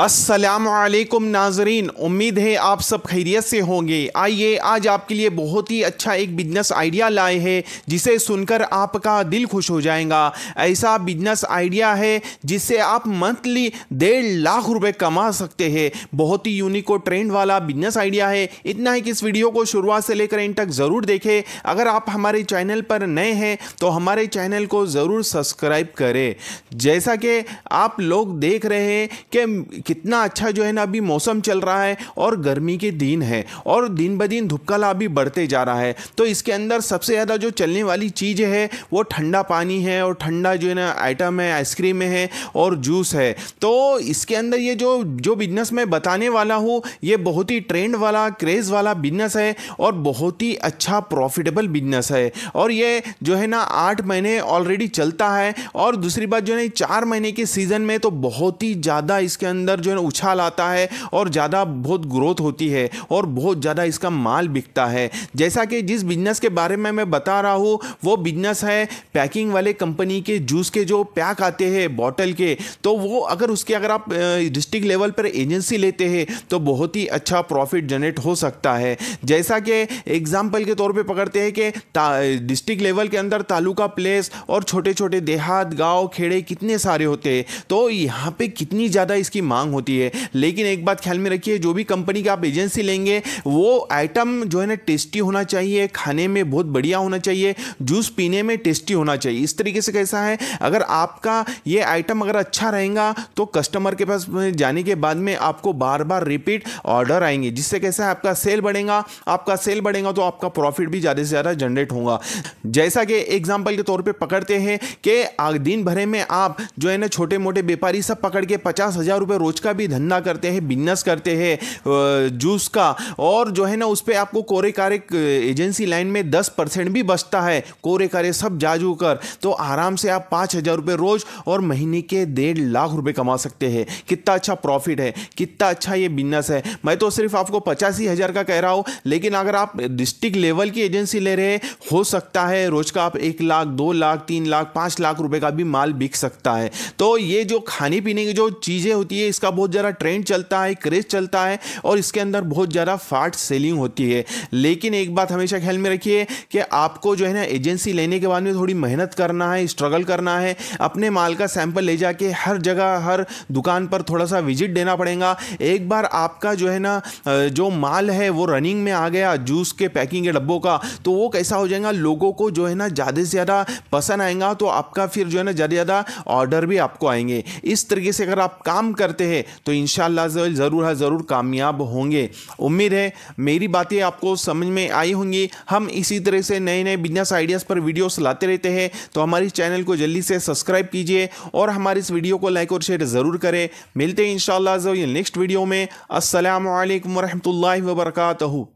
असलकुम नाजरीन उम्मीद है आप सब खैरियत से होंगे आइए आज आपके लिए बहुत ही अच्छा एक बिजनेस आइडिया लाए हैं जिसे सुनकर आपका दिल खुश हो जाएगा ऐसा बिजनेस आइडिया है जिससे आप मंथली डेढ़ लाख रुपए कमा सकते हैं बहुत ही यूनिक और ट्रेंड वाला बिजनेस आइडिया है इतना है कि इस वीडियो को शुरुआत से लेकर इन तक ज़रूर देखें अगर आप हमारे चैनल पर नए हैं तो हमारे चैनल को ज़रूर सब्सक्राइब करें जैसा कि आप लोग देख रहे हैं कि कितना अच्छा जो है ना अभी मौसम चल रहा है और गर्मी के दिन है और दिन ब दिन धुपकला अभी बढ़ते जा रहा है तो इसके अंदर सबसे ज़्यादा जो चलने वाली चीज़ है वो ठंडा पानी है और ठंडा जो है ना आइटम है आइसक्रीम है और जूस है तो इसके अंदर ये जो जो बिजनेस मैं बताने वाला हूँ ये बहुत ही ट्रेंड वाला क्रेज़ वाला बिजनेस है और बहुत ही अच्छा प्रॉफिटेबल बिजनेस है और ये जो है ना आठ महीने ऑलरेडी चलता है और दूसरी बात जो है चार महीने के सीज़न में तो बहुत ही ज़्यादा इसके अंदर अंदर जो है उछाल आता है और ज़्यादा बहुत ग्रोथ होती है और बहुत ज़्यादा इसका माल बिकता है जैसा कि जिस बिजनेस के बारे में मैं बता रहा हूँ वो बिजनेस है पैकिंग वाले कंपनी के जूस के जो पैक आते हैं बॉटल के तो वो अगर उसके अगर आप डिस्ट्रिक्ट लेवल पर एजेंसी लेते हैं तो बहुत ही अच्छा प्रॉफिट जनरेट हो सकता है जैसा कि एग्जाम्पल के तौर पर पकड़ते हैं कि डिस्ट्रिक्ट लेवल के अंदर तालुका प्लेस और छोटे छोटे देहात गांव खेड़े कितने सारे होते हैं तो यहाँ पर कितनी ज़्यादा इसकी मांग मांग होती है लेकिन एक बात ख्याल में रखिए जो भी कंपनी का आप एजेंसी लेंगे वो आइटम जो है ना टेस्टी होना चाहिए खाने में बहुत बढ़िया होना चाहिए जूस पीने में टेस्टी होना चाहिए इस तरीके से कैसा है अगर आपका ये आइटम अगर अच्छा रहेगा तो कस्टमर के पास जाने के बाद में आपको बार बार रिपीट ऑर्डर आएंगे जिससे कैसा है आपका सेल बढ़ेगा आपका सेल बढ़ेगा तो आपका प्रॉफिट भी ज़्यादा से ज़्यादा जनरेट होगा जैसा कि एग्जाम्पल के तौर पर पकड़ते हैं कि दिन भरे में आप जो है ना छोटे मोटे व्यापारी सब पकड़ के पचास हज़ार रुपये रोज कोच का भी धंधा करते हैं बिजनेस करते हैं जूस का और जो है ना उस पर आपको कोरे कारे एजेंसी लाइन में दस परसेंट भी बचता है कोरे कारे सब जाजू कर तो आराम से आप पाँच हज़ार रुपये रोज और महीने के डेढ़ लाख रुपये कमा सकते हैं कितना अच्छा प्रॉफिट है कितना अच्छा ये बिजनेस है मैं तो सिर्फ आपको पचासी हज़ार का कह रहा हूँ लेकिन अगर आप डिस्ट्रिक्ट लेवल की एजेंसी ले रहे हो सकता है रोज का आप एक लाख दो लाख तीन लाख पाँच लाख रुपये का भी माल बिक सकता है तो ये जो खाने पीने की जो चीज़ें होती है इसका बहुत ज़्यादा ट्रेंड चलता है क्रेज चलता है और इसके अंदर बहुत ज़्यादा फास्ट सेलिंग होती है लेकिन एक बात हमेशा ख्याल में रखिए कि आपको जो है ना एजेंसी लेने के बाद में थोड़ी मेहनत करना है स्ट्रगल करना है अपने माल का सैंपल ले जाके हर जगह हर दुकान पर थोड़ा सा विजिट देना पड़ेगा एक बार आपका जो है ना जो माल है वो रनिंग में आ गया जूस के पैकिंग के डब्बों का तो वो कैसा हो जाएगा लोगों को जो है ना ज़्यादा से ज़्यादा पसंद आएगा तो आपका फिर जो है ना ज़्यादा ज़्यादा ऑर्डर भी आपको आएंगे इस तरीके से अगर आप काम करते बनाते हैं तो इन ज़रूर ज़रूर कामयाब होंगे उम्मीद है मेरी बातें आपको समझ में आई होंगी हम इसी तरह से नए नए बिजनेस आइडियाज़ पर वीडियोस लाते रहते हैं तो हमारे चैनल को जल्दी से सब्सक्राइब कीजिए और हमारे इस वीडियो को लाइक और शेयर ज़रूर करें मिलते हैं इन नेक्स्ट वीडियो में असल वरहमल वर्का